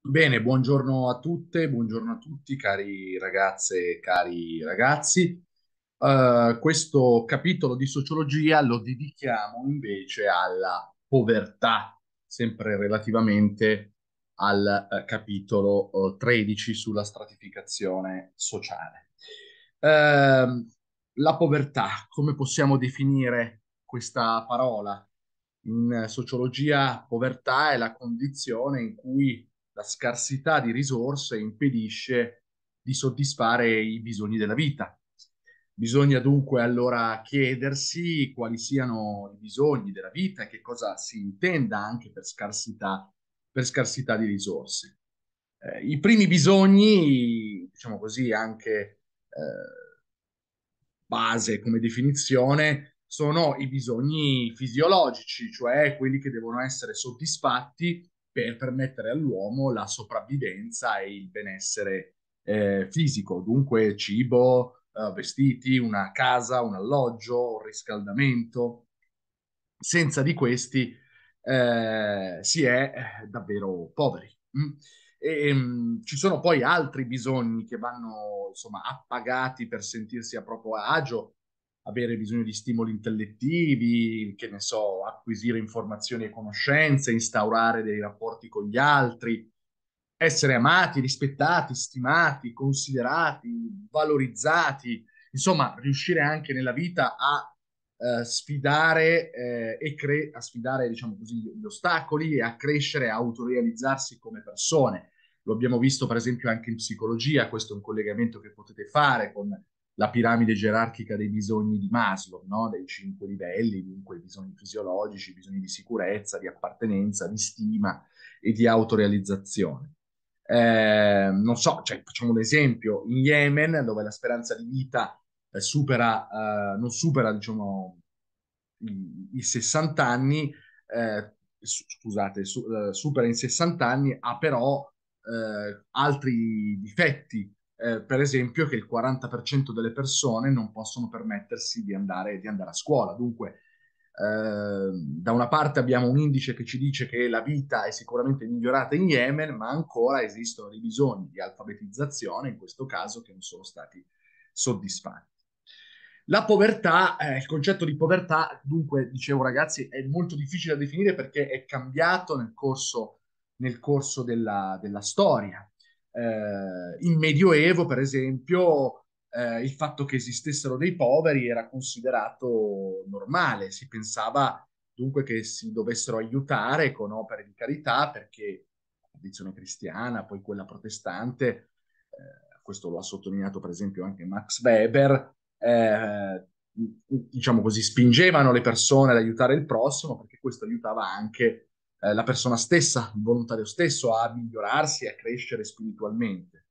Bene, buongiorno a tutte, buongiorno a tutti, cari ragazze e cari ragazzi. Uh, questo capitolo di sociologia lo dedichiamo invece alla povertà, sempre relativamente al uh, capitolo uh, eh, 13 sulla stratificazione sociale. Ehm, la povertà, come possiamo definire questa parola? In sociologia, povertà è la condizione in cui la scarsità di risorse impedisce di soddisfare i bisogni della vita. Bisogna dunque allora chiedersi quali siano i bisogni della vita e che cosa si intenda anche per scarsità, per scarsità di risorse. Eh, I primi bisogni, diciamo così, anche eh, base come definizione, sono i bisogni fisiologici, cioè quelli che devono essere soddisfatti per permettere all'uomo la sopravvivenza e il benessere eh, fisico, dunque cibo, eh, vestiti, una casa, un alloggio, un riscaldamento. Senza di questi eh, si è eh, davvero poveri. Mm. E, um, ci sono poi altri bisogni che vanno insomma appagati per sentirsi a proprio agio, avere bisogno di stimoli intellettivi, che ne so, acquisire informazioni e conoscenze, instaurare dei rapporti con gli altri, essere amati, rispettati, stimati, considerati, valorizzati, insomma, riuscire anche nella vita a eh, sfidare eh, e cre- a sfidare, diciamo così, gli ostacoli e a crescere, a autorealizzarsi come persone. Lo abbiamo visto per esempio anche in psicologia, questo è un collegamento che potete fare con la piramide gerarchica dei bisogni di Maslow, no? dei cinque livelli, dunque i bisogni fisiologici, i bisogni di sicurezza, di appartenenza, di stima e di autorealizzazione. Eh, non so, cioè, facciamo un esempio, in Yemen, dove la speranza di vita eh, supera, eh, non supera diciamo, i, i 60 anni, eh, su, scusate, su, eh, supera i 60 anni, ha però eh, altri difetti eh, per esempio, che il 40% delle persone non possono permettersi di andare, di andare a scuola. Dunque, eh, da una parte abbiamo un indice che ci dice che la vita è sicuramente migliorata in Yemen, ma ancora esistono dei bisogni di alfabetizzazione, in questo caso, che non sono stati soddisfatti. La povertà, eh, il concetto di povertà, dunque, dicevo ragazzi, è molto difficile da definire perché è cambiato nel corso, nel corso della, della storia eh, in Medioevo, per esempio, eh, il fatto che esistessero dei poveri era considerato normale, si pensava dunque che si dovessero aiutare con opere di carità perché la tradizione cristiana, poi quella protestante, eh, questo lo ha sottolineato per esempio anche Max Weber, eh, diciamo così, spingevano le persone ad aiutare il prossimo perché questo aiutava anche eh, la persona stessa, il volontario stesso, a migliorarsi e a crescere spiritualmente.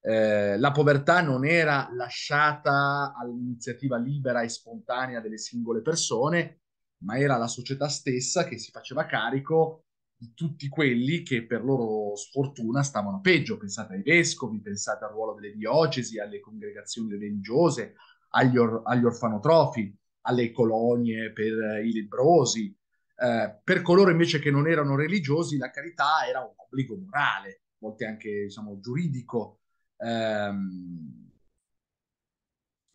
Eh, la povertà non era lasciata all'iniziativa libera e spontanea delle singole persone, ma era la società stessa che si faceva carico di tutti quelli che per loro sfortuna stavano peggio. Pensate ai vescovi, pensate al ruolo delle diocesi, alle congregazioni religiose, agli, or- agli orfanotrofi, alle colonie per i lebbrosi, eh, per coloro invece che non erano religiosi, la carità era un obbligo morale, a volte anche diciamo, giuridico. Ehm,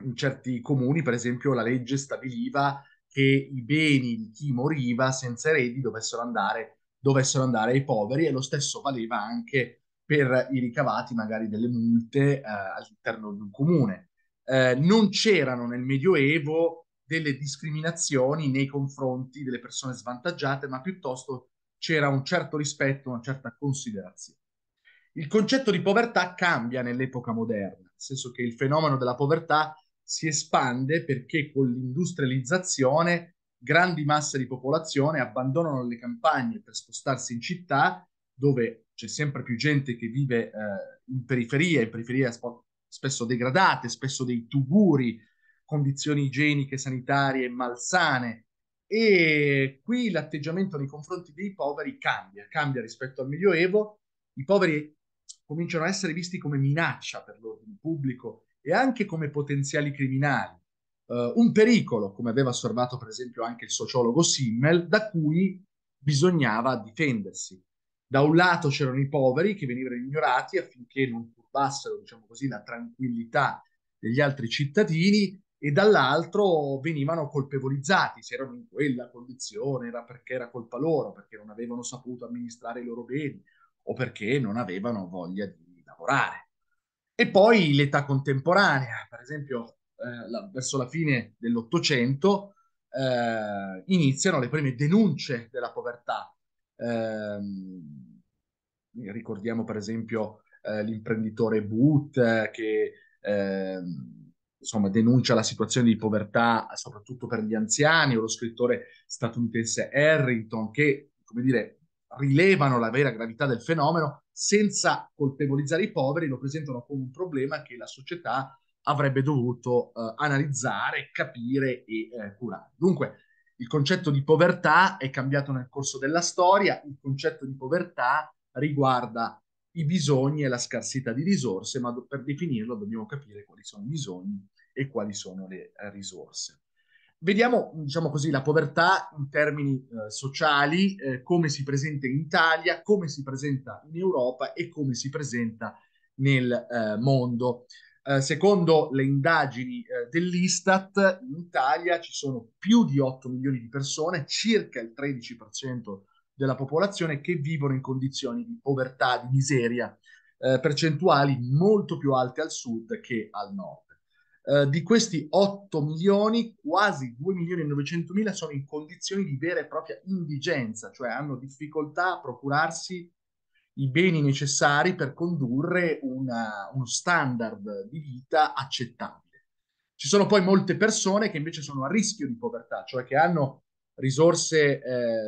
in certi comuni, per esempio, la legge stabiliva che i beni di chi moriva senza eredi dovessero andare, dovessero andare ai poveri e lo stesso valeva anche per i ricavati magari delle multe eh, all'interno di un comune. Eh, non c'erano nel Medioevo delle discriminazioni nei confronti delle persone svantaggiate, ma piuttosto c'era un certo rispetto, una certa considerazione. Il concetto di povertà cambia nell'epoca moderna, nel senso che il fenomeno della povertà si espande perché con l'industrializzazione grandi masse di popolazione abbandonano le campagne per spostarsi in città dove c'è sempre più gente che vive eh, in periferia, in periferia spesso degradate, spesso dei tuguri, condizioni igieniche, sanitarie malsane. E qui l'atteggiamento nei confronti dei poveri cambia, cambia rispetto al Medioevo. I poveri cominciano a essere visti come minaccia per l'ordine pubblico e anche come potenziali criminali. Uh, un pericolo, come aveva osservato per esempio anche il sociologo Simmel, da cui bisognava difendersi. Da un lato c'erano i poveri che venivano ignorati affinché non turbassero, diciamo così, la tranquillità degli altri cittadini e dall'altro venivano colpevolizzati, se erano in quella condizione era perché era colpa loro, perché non avevano saputo amministrare i loro beni o perché non avevano voglia di lavorare. E poi l'età contemporanea, per esempio eh, la, verso la fine dell'Ottocento eh, iniziano le prime denunce della povertà. Eh, ricordiamo per esempio eh, l'imprenditore Booth eh, che ehm, insomma, denuncia la situazione di povertà soprattutto per gli anziani, o lo scrittore statunitense Harrington, che, come dire, rilevano la vera gravità del fenomeno senza colpevolizzare i poveri, lo presentano come un problema che la società avrebbe dovuto eh, analizzare, capire e eh, curare. Dunque, il concetto di povertà è cambiato nel corso della storia, il concetto di povertà riguarda i bisogni e la scarsità di risorse, ma per definirlo dobbiamo capire quali sono i bisogni e quali sono le eh, risorse. Vediamo, diciamo così, la povertà in termini eh, sociali, eh, come si presenta in Italia, come si presenta in Europa e come si presenta nel eh, mondo. Eh, secondo le indagini eh, dell'Istat, in Italia ci sono più di 8 milioni di persone, circa il 13% della popolazione che vivono in condizioni di povertà, di miseria, eh, percentuali molto più alte al sud che al nord. Eh, di questi 8 milioni, quasi 2 milioni e 900 mila sono in condizioni di vera e propria indigenza, cioè hanno difficoltà a procurarsi i beni necessari per condurre una, uno standard di vita accettabile. Ci sono poi molte persone che invece sono a rischio di povertà, cioè che hanno risorse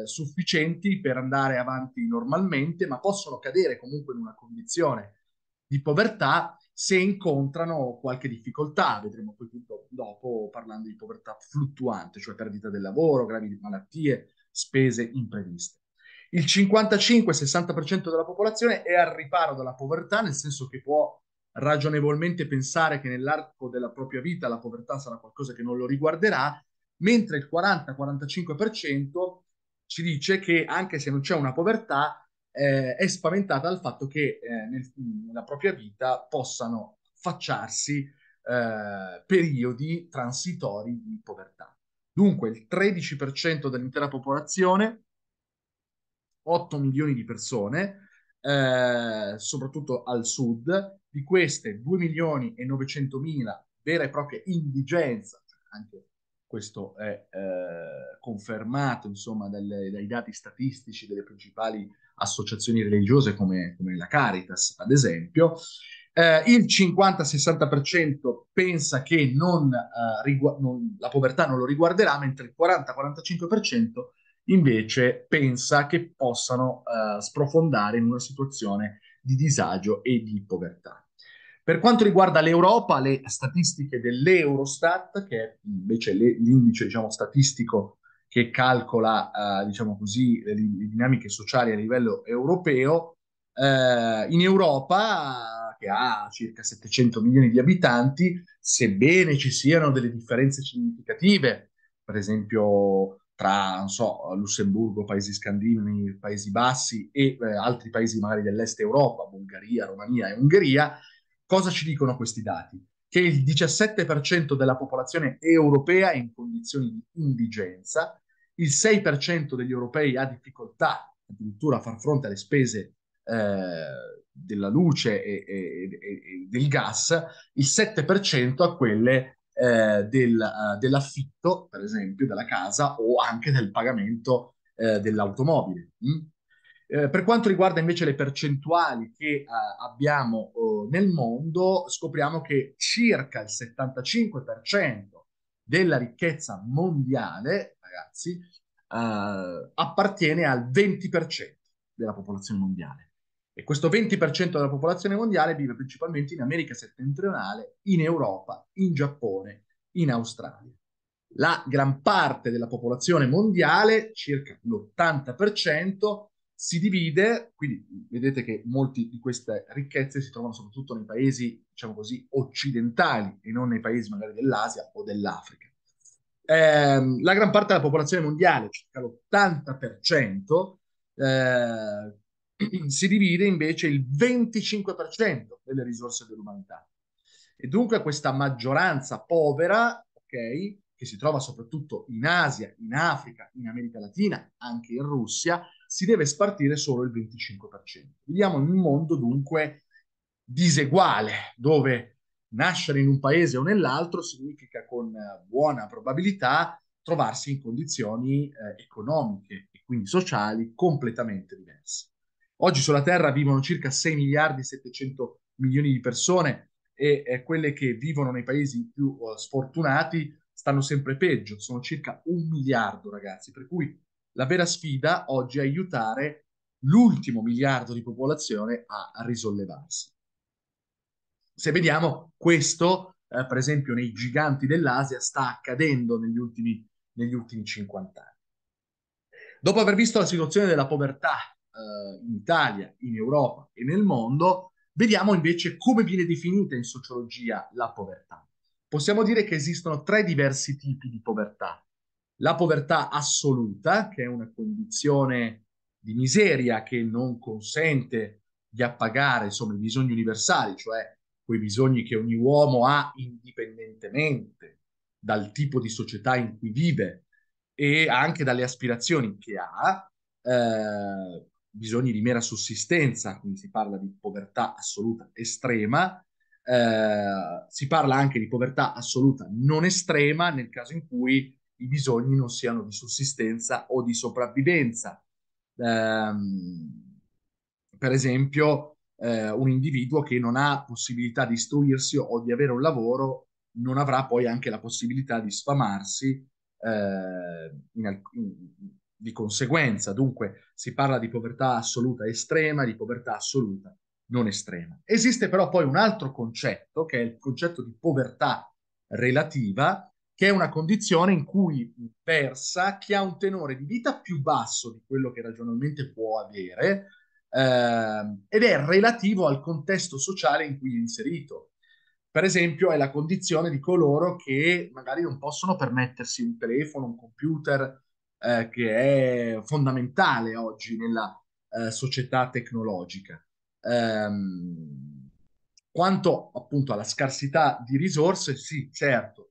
eh, sufficienti per andare avanti normalmente, ma possono cadere comunque in una condizione di povertà se incontrano qualche difficoltà. Vedremo poi dopo parlando di povertà fluttuante, cioè perdita del lavoro, gravi malattie, spese impreviste. Il 55-60% della popolazione è al riparo dalla povertà, nel senso che può ragionevolmente pensare che nell'arco della propria vita la povertà sarà qualcosa che non lo riguarderà mentre il 40-45% ci dice che anche se non c'è una povertà, eh, è spaventata dal fatto che eh, nel, nella propria vita possano facciarsi eh, periodi transitori di povertà. Dunque il 13% dell'intera popolazione, 8 milioni di persone, eh, soprattutto al sud, di queste 2 milioni e 900 mila vera e propria indigenza, cioè anche questo è eh, confermato insomma, dalle, dai dati statistici delle principali associazioni religiose come, come la Caritas, ad esempio. Eh, il 50-60% pensa che non, eh, rigu- non, la povertà non lo riguarderà, mentre il 40-45% invece pensa che possano eh, sprofondare in una situazione di disagio e di povertà. Per quanto riguarda l'Europa, le statistiche dell'Eurostat, che è invece le, l'indice diciamo, statistico che calcola eh, diciamo così, le, le, dinamiche sociali a livello europeo, eh, in Europa, che ha circa 700 milioni di abitanti, sebbene ci siano delle differenze significative, per esempio tra so, Lussemburgo, paesi scandinavi, Paesi Bassi e eh, altri paesi magari dell'est Europa, Bulgaria, Romania e Ungheria, Cosa ci dicono questi dati? Che il 17% della popolazione europea è in condizioni di indigenza, il 6% degli europei ha difficoltà addirittura a far fronte alle spese eh, della luce e, e, e, del gas, il 7% a quelle eh, del, uh, dell'affitto, per esempio, della casa o anche del pagamento eh, dell'automobile. Mm? Eh, per quanto riguarda invece le percentuali che eh, abbiamo eh, nel mondo, scopriamo che circa il 75% della ricchezza mondiale, ragazzi, eh, appartiene al 20% della popolazione mondiale. E questo 20% della popolazione mondiale vive principalmente in America settentrionale, in Europa, in Giappone, in Australia. La gran parte della popolazione mondiale, circa l'80%, si divide, quindi vedete che molte di queste ricchezze si trovano soprattutto nei paesi, diciamo così, occidentali e non nei paesi magari dell'Asia o dell'Africa. Eh, la gran parte della popolazione mondiale, circa l'80%, eh, si divide invece il 25% delle risorse dell'umanità. E dunque questa maggioranza povera, ok, che si trova soprattutto in Asia, in Africa, in America Latina, anche in Russia, si deve spartire solo il 25%. Viviamo in un mondo dunque diseguale, dove nascere in un paese o nell'altro significa con eh, buona probabilità trovarsi in condizioni eh, economiche e quindi sociali completamente diverse. Oggi sulla Terra vivono circa 6 miliardi e 700 milioni di persone e eh, quelle che vivono nei paesi più eh, sfortunati stanno sempre peggio, sono circa un miliardo ragazzi, per cui la vera sfida oggi è aiutare l'ultimo miliardo di popolazione a, risollevarsi. Se vediamo questo, eh, per esempio, nei giganti dell'Asia sta accadendo negli ultimi, negli ultimi 50 anni. Dopo aver visto la situazione della povertà eh, in Italia, in Europa e nel mondo, vediamo invece come viene definita in sociologia la povertà. Possiamo dire che esistono tre diversi tipi di povertà la povertà assoluta, che è una condizione di miseria che non consente di appagare insomma, i bisogni universali, cioè quei bisogni che ogni uomo ha indipendentemente dal tipo di società in cui vive e anche dalle aspirazioni che ha, eh, bisogni di mera sussistenza, quindi si parla di povertà assoluta estrema, eh, si parla anche di povertà assoluta non estrema nel caso in cui i bisogni non siano di sussistenza o di sopravvivenza. Eh, per esempio, eh, un individuo che non ha possibilità di istruirsi o di avere un lavoro non avrà poi anche la possibilità di sfamarsi eh, in alc- in, di conseguenza. Dunque si parla di povertà assoluta estrema, di povertà assoluta non estrema. Esiste però poi un altro concetto, che è il concetto di povertà relativa, che è una condizione in cui versa chi ha un tenore di vita più basso di quello che ragionalmente può avere eh, ed è relativo al contesto sociale in cui è inserito. Per esempio è la condizione di coloro che magari non possono permettersi un telefono, un computer, eh, che è fondamentale oggi nella eh, società tecnologica. Ehm, quanto appunto alla scarsità di risorse, sì, certo,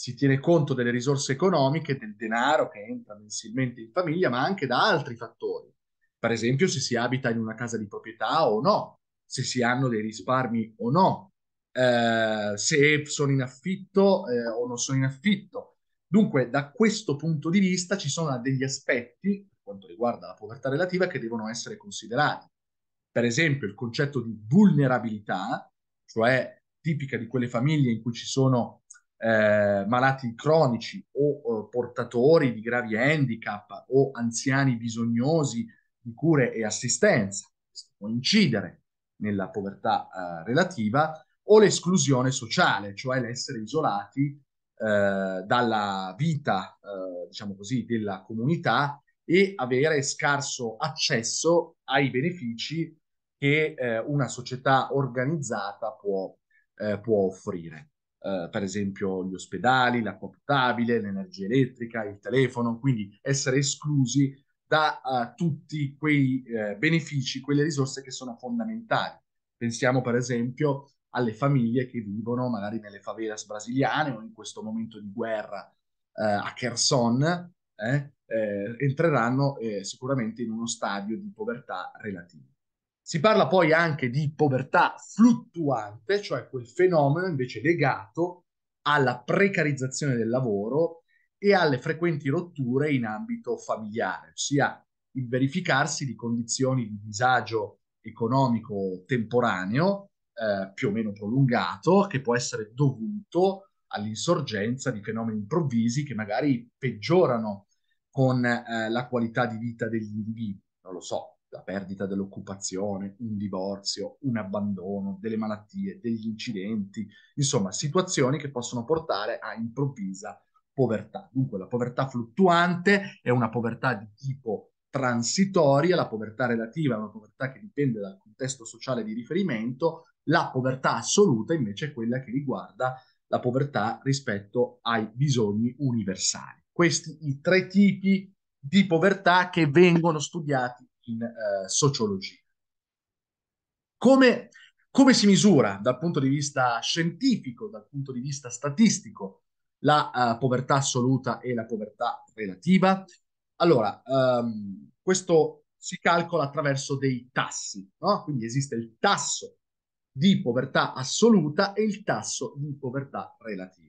si tiene conto delle risorse economiche, del denaro che entra mensilmente in famiglia, ma anche da altri fattori. Per esempio se si abita in una casa di proprietà o no, se si hanno dei risparmi o no, eh, se sono in affitto eh, o non sono in affitto. Dunque, da questo punto di vista ci sono degli aspetti, per quanto riguarda la povertà relativa, che devono essere considerati. Per esempio, il concetto di vulnerabilità, cioè tipica di quelle famiglie in cui ci sono eh, malati cronici o eh, portatori di gravi handicap o anziani bisognosi di cure e assistenza, questo può incidere nella povertà eh, relativa, o l'esclusione sociale, cioè l'essere isolati eh, dalla vita, eh, diciamo così, della comunità e avere scarso accesso ai benefici che eh, una società organizzata può, può offrire. Eh, per esempio gli ospedali, l'acqua potabile, l'energia elettrica, il telefono, quindi essere esclusi da uh, tutti quei eh, benefici, quelle risorse che sono fondamentali. Pensiamo per esempio alle famiglie che vivono magari nelle favelas brasiliane o in questo momento di guerra eh, a Kherson, eh, eh entreranno sicuramente in uno stadio di povertà relativa. Si parla poi anche di povertà fluttuante, cioè quel fenomeno invece legato alla precarizzazione del lavoro e alle frequenti rotture in ambito familiare, ossia il verificarsi di condizioni di disagio economico temporaneo, eh, più o meno prolungato, che può essere dovuto all'insorgenza di fenomeni improvvisi che magari peggiorano con eh, la qualità di vita degli individui, non lo so, la perdita dell'occupazione, un divorzio, un abbandono, delle malattie, degli incidenti, insomma situazioni che possono portare a improvvisa povertà. Dunque la povertà fluttuante è una povertà di tipo transitoria, la povertà relativa è una povertà che dipende dal contesto sociale di riferimento, la povertà assoluta invece è quella che riguarda la povertà rispetto ai bisogni universali. Questi i tre tipi di povertà che vengono studiati in eh, sociologia. Come, come, si misura dal punto di vista scientifico, dal punto di vista statistico, la uh, povertà assoluta e la povertà relativa? Allora, um, questo si calcola attraverso dei tassi, no? quindi esiste il tasso di povertà assoluta e il tasso di povertà relativa.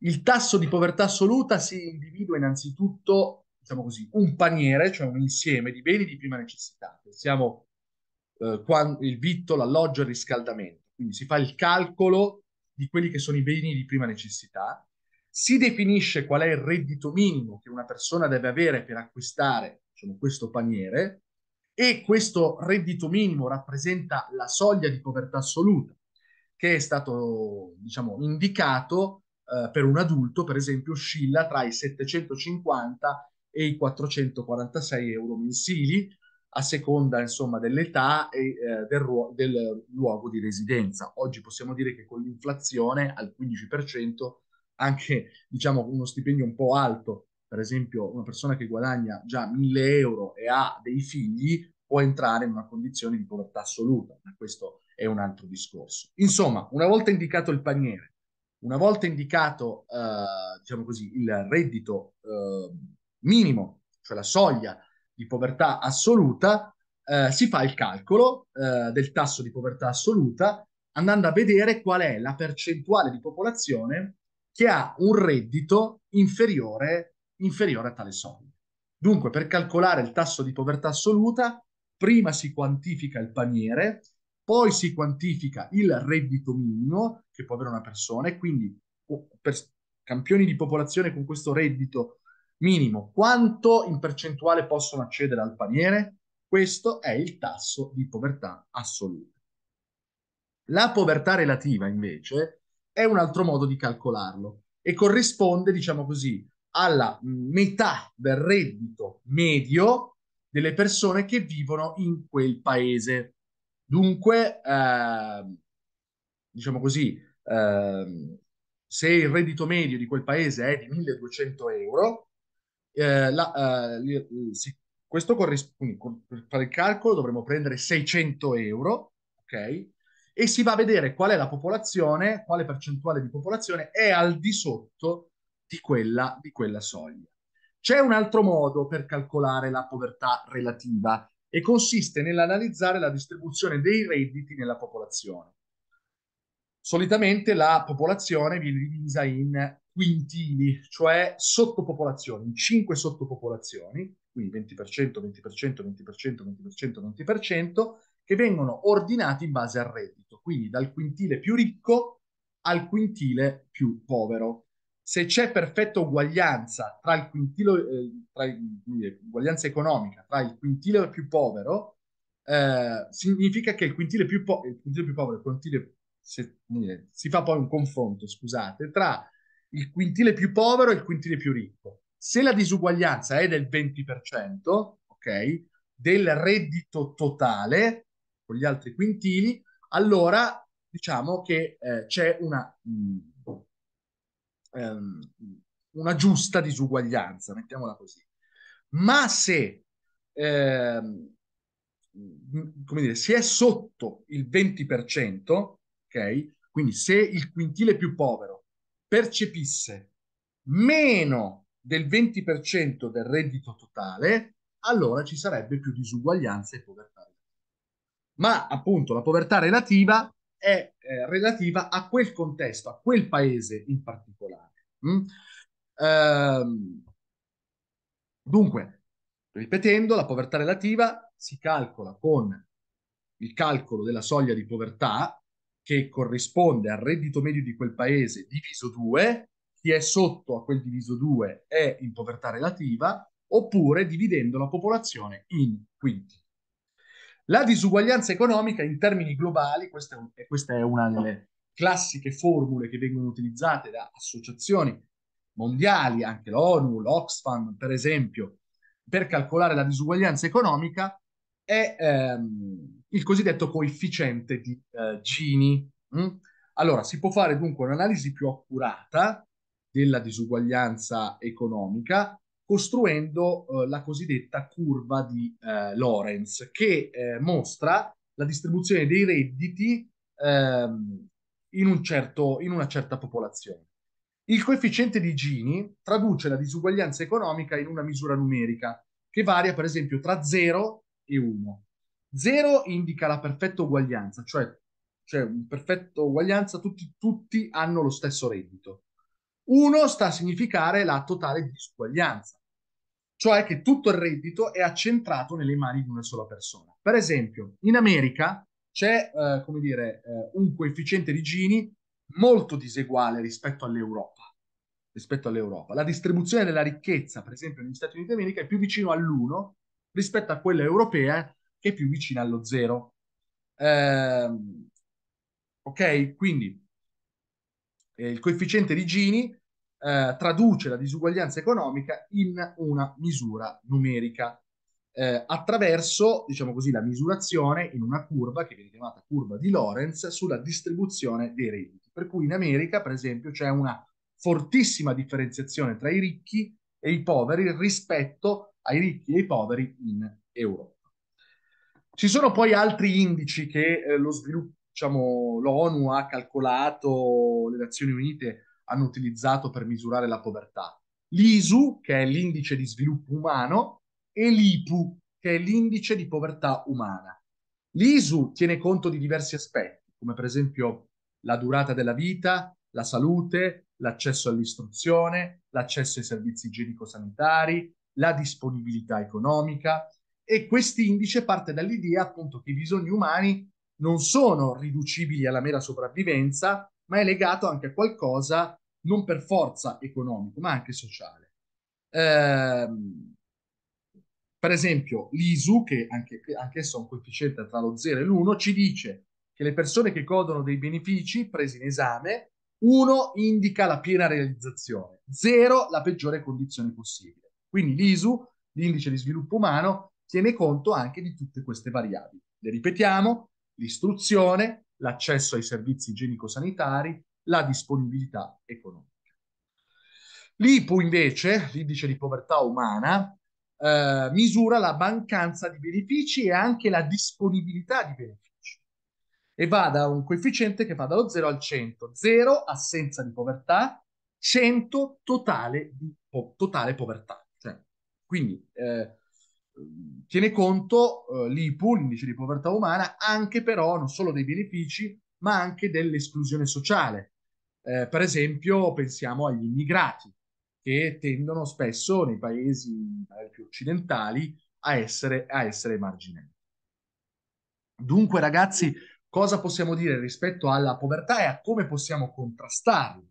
Il tasso di povertà assoluta si individua innanzitutto diciamo così, un paniere, cioè un insieme di beni di prima necessità. Pensiamo eh, il vitto, l'alloggio e il riscaldamento. Quindi si fa il calcolo di quelli che sono i beni di prima necessità, si definisce qual è il reddito minimo che una persona deve avere per acquistare diciamo, questo paniere e questo reddito minimo rappresenta la soglia di povertà assoluta che è stato diciamo, indicato eh, per un adulto, per esempio, oscilla tra i 750 e i 446 euro mensili a seconda insomma, dell'età e eh, del, ruo- del, luogo di residenza. Oggi possiamo dire che con l'inflazione al 15%, anche diciamo, uno stipendio un po' alto, per esempio una persona che guadagna già 1000 euro e ha dei figli, può entrare in una condizione di povertà assoluta, ma questo è un altro discorso. Insomma, una volta indicato il paniere, una volta indicato eh, diciamo così, il reddito eh, minimo, cioè la soglia di povertà assoluta, eh, si fa il calcolo eh, del tasso di povertà assoluta andando a vedere qual è la percentuale di popolazione che ha un reddito inferiore, inferiore a tale soglia. Dunque, per calcolare il tasso di povertà assoluta, prima si quantifica il paniere, poi si quantifica il reddito minimo che può avere una persona e quindi oh, per campioni di popolazione con questo reddito minimo. Quanto in percentuale possono accedere al paniere? Questo è il tasso di povertà assoluta. La povertà relativa, invece, è un altro modo di calcolarlo e corrisponde, diciamo così, alla metà del reddito medio delle persone che vivono in quel paese. Dunque, eh, diciamo così, eh, se il reddito medio di quel paese è di 1200 euro, eh, la, uh, sì, questo corrisponde, per fare il calcolo dovremmo prendere 600 euro, ok? E si va a vedere qual è la popolazione, quale percentuale di popolazione è al di sotto di quella, di quella soglia. C'è un altro modo per calcolare la povertà relativa e consiste nell'analizzare la distribuzione dei redditi nella popolazione solitamente la popolazione viene divisa in quintili, cioè sottopopolazioni, in 5 sottopopolazioni, quindi 20%, 20%, 20%, 20%, 20%, che vengono ordinati in base al reddito, quindi dal quintile più ricco al quintile più povero. Se c'è perfetta uguaglianza tra il quintile, eh, tra il, uguaglianza economica tra il quintile più povero, eh, significa che il quintile più, po- il quintile più povero e il quintile se, eh, si fa poi un confronto, scusate, tra il quintile più povero e il quintile più ricco. Se la disuguaglianza è del 20%, ok, del reddito totale con gli altri quintili, allora diciamo che eh, c'è una, um, una giusta disuguaglianza, mettiamola così. Ma se eh, come dire, si è sotto il 20%, ok? Quindi se il quintile più povero percepisse meno del 20% del reddito totale, allora ci sarebbe più disuguaglianza e povertà. Ma appunto la povertà relativa è eh, relativa a quel contesto, a quel paese in particolare. Mm? Ehm, dunque, ripetendo, la povertà relativa si calcola con il calcolo della soglia di povertà che corrisponde al reddito medio di quel paese diviso 2, chi è sotto a quel diviso 2 è in povertà relativa, oppure dividendo la popolazione in quinti. La disuguaglianza economica in termini globali, questa è, un, questa è una delle classiche formule che vengono utilizzate da associazioni mondiali, anche l'ONU, l'Oxfam per esempio, per calcolare la disuguaglianza economica, è ehm, il cosiddetto coefficiente di eh, Gini. Mm? Allora, si può fare dunque un'analisi più accurata della disuguaglianza economica costruendo eh, la cosiddetta curva di eh, Lorenz che eh, mostra la distribuzione dei redditi ehm, in, un certo, in una certa popolazione. Il coefficiente di Gini traduce la disuguaglianza economica in una misura numerica che varia per esempio tra 0 e 1. 0 indica la perfetta uguaglianza, cioè, cioè perfetto uguaglianza, tutti, tutti hanno lo stesso reddito. 1 sta a significare la totale disuguaglianza, cioè che tutto il reddito è accentrato nelle mani di una sola persona. Per esempio, in America c'è, eh, come dire, eh, un coefficiente di Gini molto diseguale rispetto all'Europa rispetto all'Europa. La distribuzione della ricchezza, per esempio, negli Stati Uniti d'America è più vicino all'1 rispetto a quella europea che è più vicina allo zero. Eh, ok, quindi eh, il coefficiente di Gini eh, traduce la disuguaglianza economica in una misura numerica eh, attraverso, diciamo così, la misurazione in una curva che viene chiamata curva di Lorenz sulla distribuzione dei redditi. Per cui in America, per esempio, c'è una fortissima differenziazione tra i ricchi e i poveri rispetto ai ricchi e ai poveri in Europa. Ci sono poi altri indici che eh, lo sviluppo, diciamo, l'ONU ha calcolato, le Nazioni Unite hanno utilizzato per misurare la povertà. L'ISU, che è l'indice di sviluppo umano, e l'IPU, che è l'indice di povertà umana. L'ISU tiene conto di diversi aspetti, come per esempio la durata della vita, la salute, l'accesso all'istruzione, l'accesso ai servizi igienico-sanitari, la disponibilità economica, e quest'indice parte dall'idea appunto che i bisogni umani non sono riducibili alla mera sopravvivenza, ma è legato anche a qualcosa non per forza economico, ma anche sociale. Eh, per esempio, l'ISU, che anche, esso ha un coefficiente tra lo 0 e l'1, ci dice che le persone che godono dei benefici presi in esame, 1 indica la piena realizzazione, 0 la peggiore condizione possibile. Quindi l'ISU, l'indice di sviluppo umano, tiene conto anche di tutte queste variabili. Le ripetiamo, l'istruzione, l'accesso ai servizi igienico-sanitari, la disponibilità economica. L'IPU invece, l'indice di povertà umana, eh, misura la mancanza di benefici e anche la disponibilità di benefici e va da un coefficiente che va dallo 0 al 100, 0 assenza di povertà, 100 totale, di po- totale povertà. Cioè, quindi eh, tiene conto eh, l'IPU, l'indice di povertà umana, anche però non solo dei benefici, ma anche dell'esclusione sociale. Eh, per esempio, pensiamo agli immigrati, che tendono spesso nei paesi più occidentali a essere, a essere marginali. Dunque, ragazzi, cosa possiamo dire rispetto alla povertà e a come possiamo contrastarla?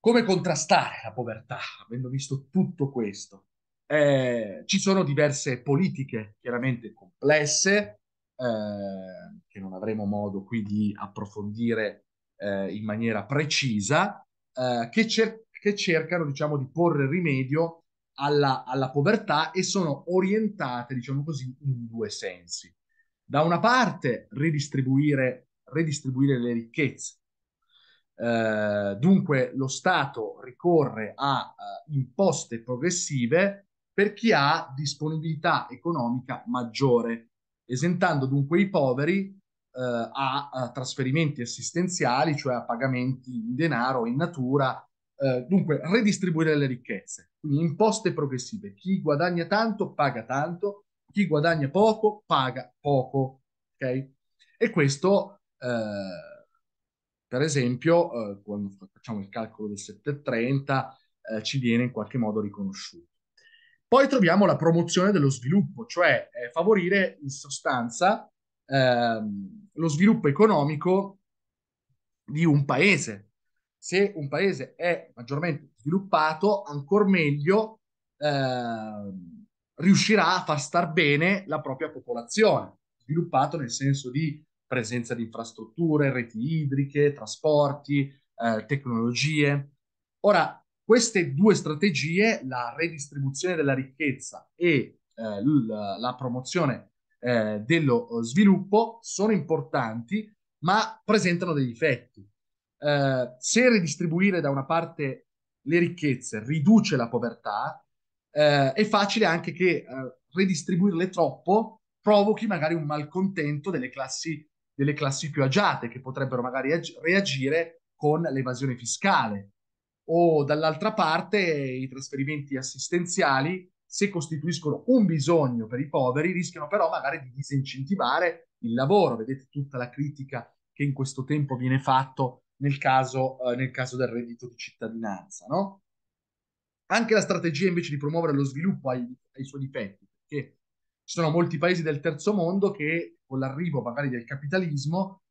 Come contrastare la povertà, avendo visto tutto questo? Eh, ci sono diverse politiche chiaramente complesse eh, che non avremo modo qui di approfondire eh, in maniera precisa, eh, che, cer- che, cercano diciamo, di porre rimedio alla, alla, povertà e sono orientate, diciamo così, in due sensi. Da una parte ridistribuire, redistribuire le ricchezze. Eh, dunque lo Stato ricorre a eh, imposte progressive per chi ha disponibilità economica maggiore, esentando dunque i poveri eh, a, a, trasferimenti assistenziali, cioè a pagamenti in denaro in natura, eh, dunque redistribuire le ricchezze, quindi imposte progressive. Chi guadagna tanto paga tanto, chi guadagna poco paga poco. Okay? E questo, eh, per esempio, eh, quando facciamo il calcolo del 730, eh, ci viene in qualche modo riconosciuto. Poi troviamo la promozione dello sviluppo, cioè eh, favorire in sostanza ehm, lo sviluppo economico di un paese. Se un paese è maggiormente sviluppato, ancor meglio ehm, riuscirà a far star bene la propria popolazione, sviluppato nel senso di presenza di infrastrutture, reti idriche, trasporti, eh, tecnologie. Ora, queste due strategie, la redistribuzione della ricchezza e eh, la, la promozione eh, dello eh, sviluppo, sono importanti, ma presentano dei difetti. Eh, se redistribuire da una parte le ricchezze riduce la povertà, eh, è facile anche che eh, redistribuirle troppo provochi magari un malcontento delle classi, delle classi più agiate, che potrebbero magari ag- reagire con l'evasione fiscale o dall'altra parte i trasferimenti assistenziali, se costituiscono un bisogno per i poveri, rischiano però magari di disincentivare il lavoro. Vedete tutta la critica che in questo tempo viene fatta nel, eh, nel caso, del reddito di cittadinanza. No? Anche la strategia invece di promuovere lo sviluppo ha i suoi difetti, perché ci sono molti paesi del terzo mondo che con l'arrivo magari del capitalismo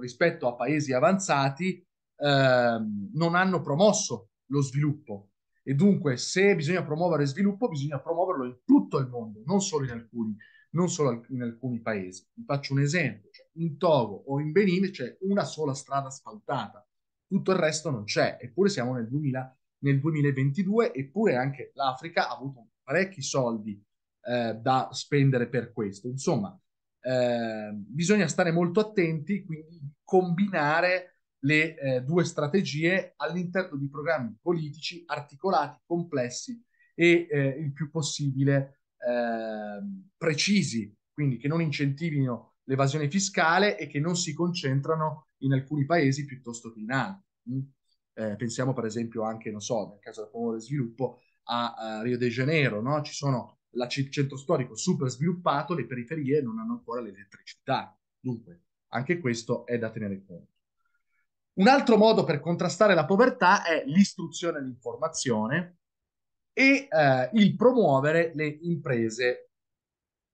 rispetto a paesi avanzati Ehm, non hanno promosso lo sviluppo. E dunque, se bisogna promuovere sviluppo, bisogna promuoverlo in tutto il mondo, non solo in alcuni, non solo in alcuni paesi. Vi faccio un esempio: cioè in Togo o in Benin c'è una sola strada asfaltata, tutto il resto non c'è, eppure siamo nel, 2000, nel 2022, eppure anche l'Africa ha avuto parecchi soldi eh, da spendere per questo. Insomma, eh, bisogna stare molto attenti, quindi combinare le eh, due strategie all'interno di programmi politici articolati, complessi e eh, il più possibile eh, precisi, quindi che non incentivino l'evasione fiscale e che non si concentrano in alcuni paesi piuttosto che in altri. Mm? Eh, pensiamo per esempio anche, non so, nel caso del Fondo di Sviluppo a, a, Rio de Janeiro, no? ci sono il c- centro storico super sviluppato, le periferie non hanno ancora l'elettricità. Dunque, anche questo è da tenere conto. Un altro modo per contrastare la povertà è l'istruzione e l'informazione e eh, il promuovere le imprese,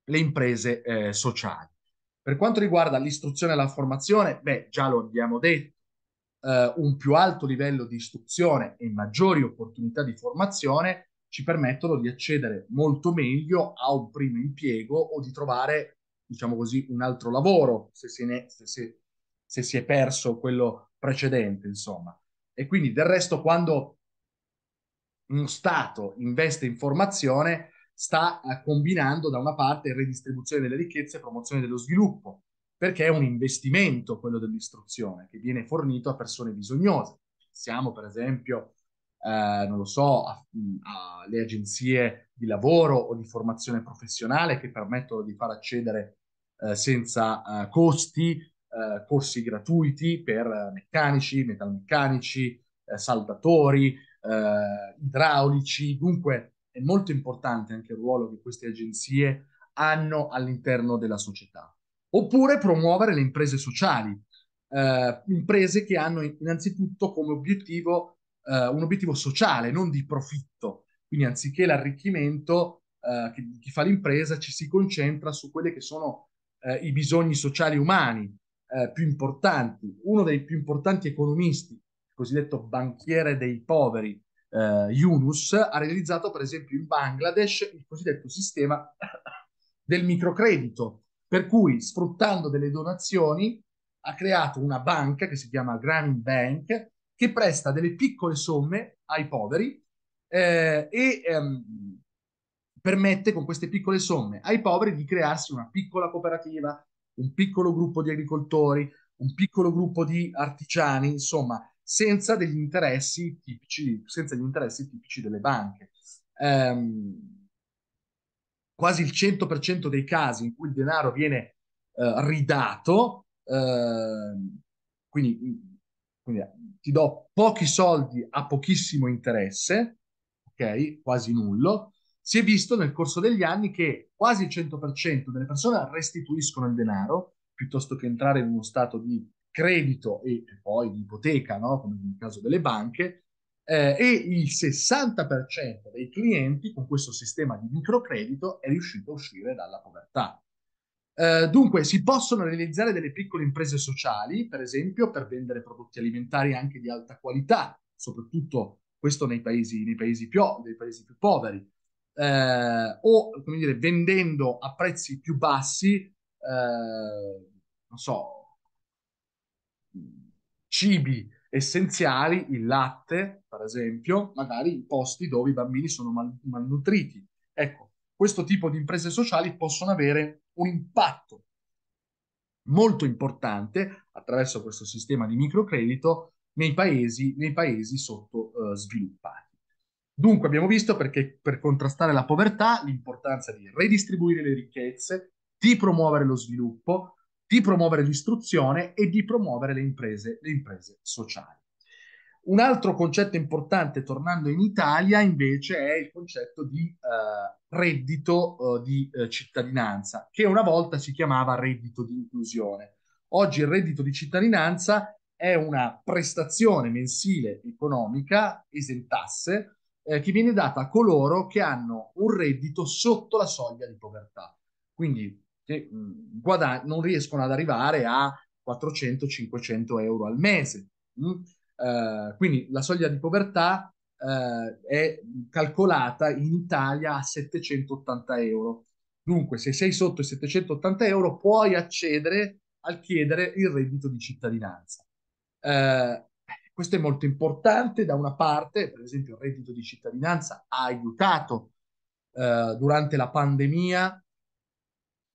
le imprese eh, sociali. Per quanto riguarda l'istruzione e la formazione, beh, già lo abbiamo detto, eh, un più alto livello di istruzione e maggiori opportunità di formazione ci permettono di accedere molto meglio a un primo impiego o di trovare, diciamo così, un altro lavoro se si, ne, se, se, se si è perso quello precedente, insomma. E quindi del resto quando uno Stato investe in formazione sta eh, combinando da una parte redistribuzione delle ricchezze e promozione dello sviluppo, perché è un investimento quello dell'istruzione che viene fornito a persone bisognose. Pensiamo per esempio, eh, non lo so, alle agenzie di lavoro o di formazione professionale che permettono di far accedere eh, senza eh, costi eh, corsi gratuiti per eh, meccanici, metalmeccanici, eh, saldatori, eh, idraulici. Dunque è molto importante anche il ruolo che queste agenzie hanno all'interno della società. Oppure promuovere le imprese sociali, eh, imprese che hanno innanzitutto come obiettivo un obiettivo sociale, non di profitto. Quindi anziché l'arricchimento di chi fa l'impresa, ci si concentra su quelli che sono i bisogni sociali umani, eh, più importanti, uno dei più importanti economisti, il cosiddetto banchiere dei poveri, eh, Yunus, ha realizzato per esempio in Bangladesh il cosiddetto sistema del microcredito, per cui sfruttando delle donazioni ha creato una banca che si chiama Grand Bank, che presta delle piccole somme ai poveri eh, e ehm, permette con queste piccole somme ai poveri di crearsi una piccola cooperativa, un piccolo gruppo di agricoltori, un piccolo gruppo di artigiani, insomma, senza degli interessi tipici, senza gli interessi tipici delle banche. Um, quasi il 100% dei casi in cui il denaro viene uh, ridato, uh, quindi, quindi, ti do pochi soldi a pochissimo interesse, ok, quasi nullo, si è visto nel corso degli anni che quasi il 100% delle persone restituiscono il denaro piuttosto che entrare in uno stato di credito e, poi di ipoteca, no? come nel caso delle banche, eh, e il 60% dei clienti con questo sistema di microcredito è riuscito a uscire dalla povertà. Eh, dunque, si possono realizzare delle piccole imprese sociali, per esempio, per vendere prodotti alimentari anche di alta qualità, soprattutto questo nei paesi, nei paesi, più, nei paesi più poveri eh, o come dire, vendendo a prezzi più bassi, eh, non so, cibi essenziali, il latte, per esempio, magari in posti dove i bambini sono mal- malnutriti. Ecco, questo tipo di imprese sociali possono avere un impatto molto importante attraverso questo sistema di microcredito nei paesi, nei paesi sottosviluppati. Eh, Dunque abbiamo visto perché per contrastare la povertà l'importanza di redistribuire le ricchezze, di promuovere lo sviluppo, di promuovere l'istruzione e di promuovere le imprese, le imprese sociali. Un altro concetto importante, tornando in Italia, invece, è il concetto di eh, reddito eh, di eh, cittadinanza, che una volta si chiamava reddito di inclusione. Oggi il reddito di cittadinanza è una prestazione mensile economica esentasse eh, che viene data a coloro che hanno un reddito sotto la soglia di povertà. Quindi che, mh, mm, guadagn- non riescono ad arrivare a 400-500 euro al mese. Mm? Eh, quindi la soglia di povertà eh, è calcolata in Italia a 780 euro. Dunque, se sei sotto i 780 euro, puoi accedere al chiedere il reddito di cittadinanza. Eh, questo è molto importante, da una parte, per esempio, il reddito di cittadinanza ha aiutato eh, durante la pandemia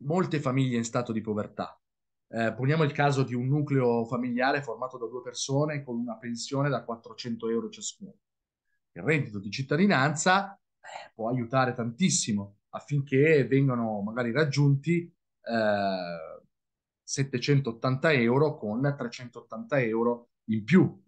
molte famiglie in stato di povertà. Eh, poniamo il caso di un nucleo familiare formato da due persone con una pensione da 400 euro ciascuno. Il reddito di cittadinanza eh, può aiutare tantissimo affinché vengano magari raggiunti 780 eh, euro con 380 euro in più.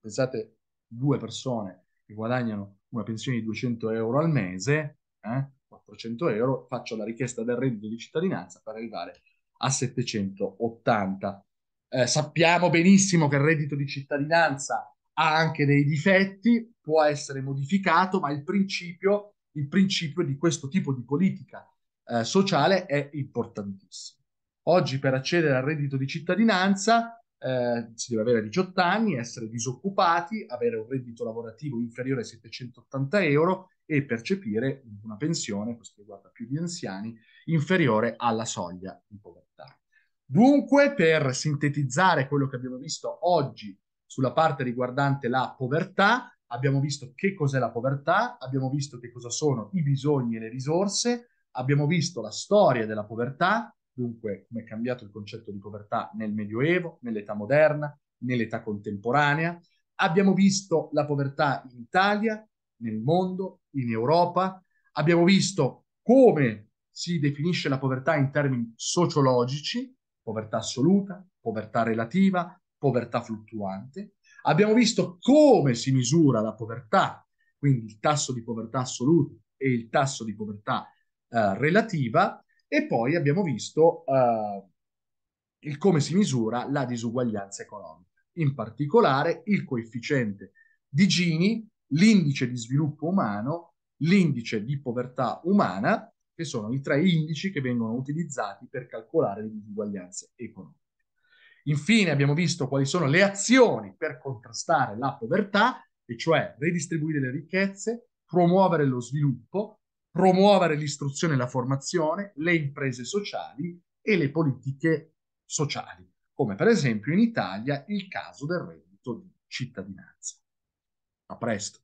Pensate, due persone che guadagnano una pensione di 200 euro al mese, eh, 400 euro, faccio la richiesta del reddito di cittadinanza per arrivare a 780. Eh, sappiamo benissimo che il reddito di cittadinanza ha anche dei difetti, può essere modificato, ma il principio, il principio di questo tipo di politica eh, sociale è importantissimo. Oggi per accedere al reddito di cittadinanza eh, si deve avere 18 anni, essere disoccupati, avere un reddito lavorativo inferiore a 780 euro e percepire una pensione, questo riguarda più gli anziani, inferiore alla soglia di povertà. Dunque, per sintetizzare quello che abbiamo visto oggi sulla parte riguardante la povertà, abbiamo visto che cos'è la povertà, abbiamo visto che cosa sono i bisogni e le risorse, abbiamo visto la storia della povertà, dunque come è cambiato il concetto di povertà nel Medioevo, nell'età moderna, nell'età contemporanea. Abbiamo visto la povertà in Italia, nel mondo, in Europa. Abbiamo visto come si definisce la povertà in termini sociologici, povertà assoluta, povertà relativa, povertà fluttuante. Abbiamo visto come si misura la povertà, quindi il tasso di povertà assoluto e il tasso di povertà eh, relativa e poi abbiamo visto uh, il come si misura la disuguaglianza economica, in particolare il coefficiente di Gini, l'indice di sviluppo umano, l'indice di povertà umana, che sono i tre indici che vengono utilizzati per calcolare le disuguaglianze economiche. Infine abbiamo visto quali sono le azioni per contrastare la povertà, e cioè redistribuire le ricchezze, promuovere lo sviluppo, promuovere l'istruzione e la formazione, le imprese sociali e le politiche sociali, come per esempio in Italia il caso del reddito di cittadinanza. A presto.